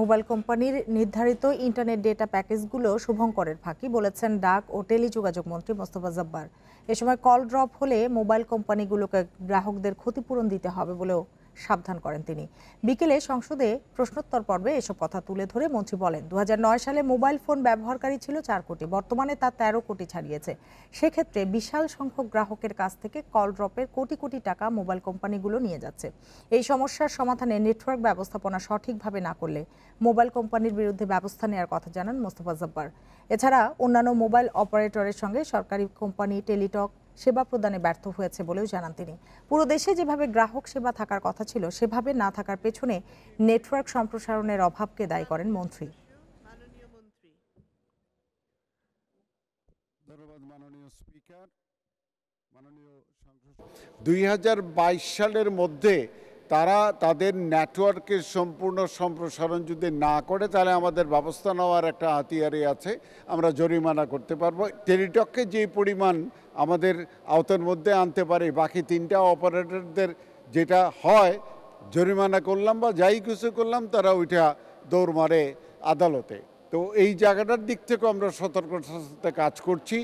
mobile কোম্পানির নির্ধারিত internet data প্যাকেজগুলো শুভঙ্করের ফাঁকি বলেছেন ডাক ও টেলিযোগাযোগ মন্ত্রী মোস্তফা জব্বার এ সময় কল ড্রপ হলে মোবাইল কোম্পানিগুলোকে গ্রাহকদের ক্ষতিপূরণ দিতে হবে বলেও সাবধান করেন তিনি বিকেলে সংসদে প্রশ্নোত্তর পর্বে এসব কথা তুলে ধরে মন্ত্রী বলেন দু সালে মোবাইল ফোন ব্যবহারকারী ছিল চার কোটি বর্তমানে তা তেরো কোটি ছাড়িয়েছে সেক্ষেত্রে বিশাল সংখ্যক গ্রাহকের কাছ থেকে কল ড্রপের কোটি কোটি টাকা মোবাইল কোম্পানিগুলো নিয়ে যাচ্ছে এই সমস্যার সমাধানে নেটওয়ার্ক ব্যবস্থাপনা সঠিকভাবে না করলে মোবাইল কোম্পানির বিরুদ্ধে ব্যবস্থা নেওয়ার কথা জানান মোস্তফা জব্বার এছাড়া অন্যান্য মোবাইল অপারেটরের সঙ্গে সরকারি কোম্পানি টেলিটক সেবা প্রদানে ব্যর্থ হয়েছে বলেও জানান তিনি পুরো দেশে যেভাবে গ্রাহক সেবা থাকার কথা ছিল সেভাবে না থাকার পেছনে নেটওয়ার্ক সম্প্রসারণের অভাবকে দায়ী করেন মন্ত্রী দুই হাজার বাইশ সালের মধ্যে তারা তাদের নেটওয়ার্কের সম্পূর্ণ সম্প্রসারণ যদি না করে তাহলে আমাদের ব্যবস্থা নেওয়ার একটা হাতিয়ারি আছে আমরা জরিমানা করতে পারবো টেলিটককে যে পরিমাণ আমাদের আওতার মধ্যে আনতে পারে বাকি তিনটা অপারেটরদের যেটা হয় জরিমানা করলাম বা যাই কিছু করলাম তারা ওইটা দৌড় মারে আদালতে তো এই জায়গাটার দিক থেকেও আমরা সতর্কতার সাথে কাজ করছি